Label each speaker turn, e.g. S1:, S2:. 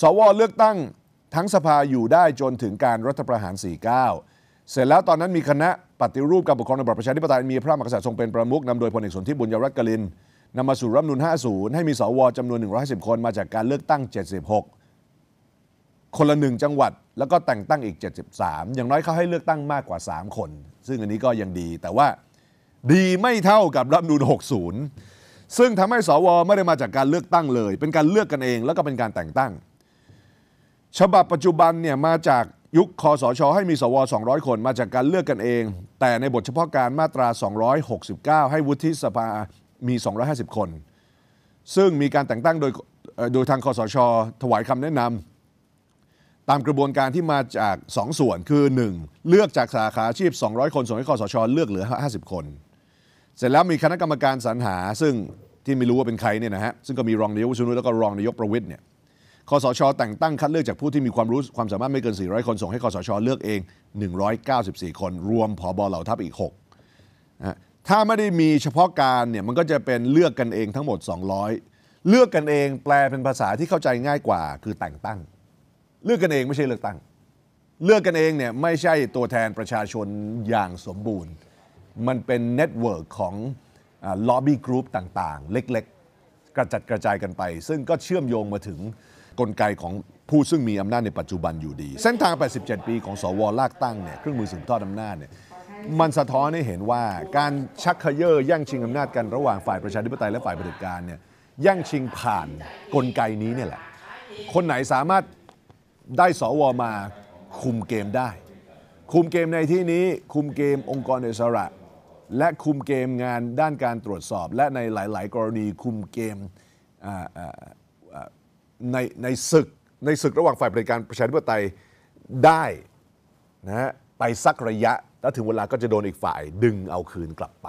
S1: สวเลือกตั้งทั้งสภาอยู่ได้จนถึงการรัฐประหาร 49 เสร็จแล้วตอนนั้นมีคณะปฏิรูปการปกครองระบบประชาธิปไตยมีพระมหากษัตริย์ทรงเป็นประมุขนำโดยพลเอกสนธิบุญยรัตน์กลินนำมาสู่รัฐนุนู50ให้มีสวจำนวน 150 คน มาจากการเลือกตั้ง 76 คนละหนึ่งจังหวัดแล้วก็แต่งตั้งอีก 73อย่างน้อยเขาให้เลือกตั้งมากกว่า 3 คน ซึ่งอันนี้ก็ยังดี แต่ว่าดีไม่เท่ากับรัฐธรนูน60 ซึ่งทำให้สวไม่ได้มาจากการเลือกตั้งเลย เป็นการเลือกกันเองแล้วก็เป็นการแต่งตั้งฉบับปัจจุบันเนี่ยมาจากยุคคอสช ให้มีสว200 คน มาจากการเลือกกันเอง แต่ในบทเฉพาะการมาตรา 269 ให้วุฒิสภามี 250 คน ซึ่งมีการแต่งตั้งโดยโดยทางคอสช ถวายคำแนะนำตามกระบวนการที่มาจาก 2 ส่วนคือ 1. เลือกจากสาขาอาชีพ 200 คน ส่งให้คอสช เลือกเหลือ 50 คน เสร็จแล้วมีคณะกรรมการสรรหา ซึ่งที่ไม่รู้ว่าเป็นใครเนี่ยนะฮะซึ่งก็มีรองนายกวิชนุแล้วก็รองนายกประวิทย์เนี่ยคอสชแต่งตั้งคัดเลือกจากผู้ที่มีความรู้ความสามารถไม่เกิน 400 คนส่งให้คอสชเลือกเอง 194 คน รวมผอบอเหล่าทัพอีก6นะถ้าไม่ได้มีเฉพาะการเนี่ยมันก็จะเป็นเลือกกันเองทั้งหมด 200 เลือกกันเองแปลเป็นภาษาที่เข้าใจง่ายกว่าคือแต่งตั้ง เลือกกันเองไม่ใช่เลือกตั้ง เลือกกันเองเนี่ยไม่ใช่ตัวแทนประชาชนอย่างสมบูรณ์ มันเป็นเน็ตเวิร์กของล็อบบี้กรุ๊ปต่างๆ เล็กๆกระจัดกระจายกันไป ซึ่งก็เชื่อมโยงมาถึงกลไกของผู้ซึ่งมีอำนาจในปัจจุบันอยู่ดี เส้นทาง 87 ปีของสวลากตั้งเนี่ยเครื่องมือสืบทอดอำนาจเนี่ยมันสะท้อนให้เห็นว่าการชักเขย่อแย่งชิงอำนาจกันระหว่างฝ่ายประชาธิปไตยและฝ่ายเผด็จการเนี่ยแย่งชิงผ่านกลไกนี้เนี่ยแหละคนไหนสามารถได้สวมาคุมเกมได้ คุมเกมในที่นี้คุมเกมองค์กรอิสระและคุมเกมงานด้านการตรวจสอบ และในหลาย ๆ กรณีคุมเกมในในศึกในศึกระหว่างฝ่ายบริการประชาธิปไตยได้นะฮะไปสักระยะแล้วถึงเวลาก็จะโดนอีกฝ่าย ดึงเอาคืนกลับไป